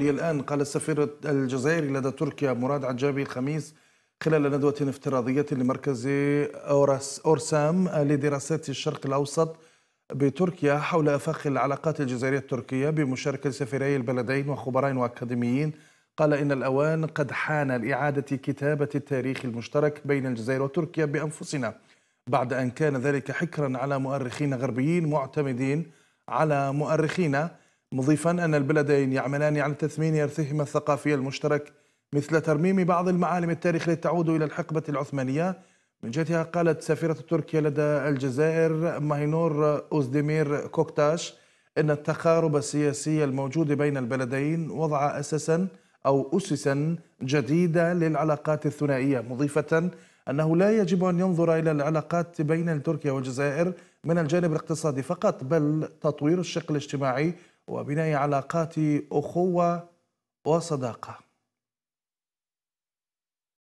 الآن قال السفير الجزائري لدى تركيا مراد عجابي الخميس خلال ندوة افتراضية لمركز أورسام لدراسات الشرق الأوسط بتركيا حول أفاق العلاقات الجزائرية التركية بمشاركة سفيري البلدين وخبراء وأكاديميين قال إن الأوان قد حان لإعادة كتابة التاريخ المشترك بين الجزائر وتركيا بأنفسنا بعد أن كان ذلك حكرا على مؤرخين غربيين معتمدين على مؤرخين مضيفا أن البلدين يعملان على تثمين إرثهما الثقافي المشترك مثل ترميم بعض المعالم التاريخية تعود إلى الحقبة العثمانية من جهتها قالت سفيرة تركيا لدى الجزائر ماهينور أوزديمير كوكتاش إن التقارب السياسي الموجود بين البلدين وضع أساسا أو أسسا جديدة للعلاقات الثنائية مضيفة أنه لا يجب أن ينظر إلى العلاقات بين تركيا والجزائر من الجانب الاقتصادي فقط بل تطوير الشق الاجتماعي وبناء علاقات أخوة وصداقة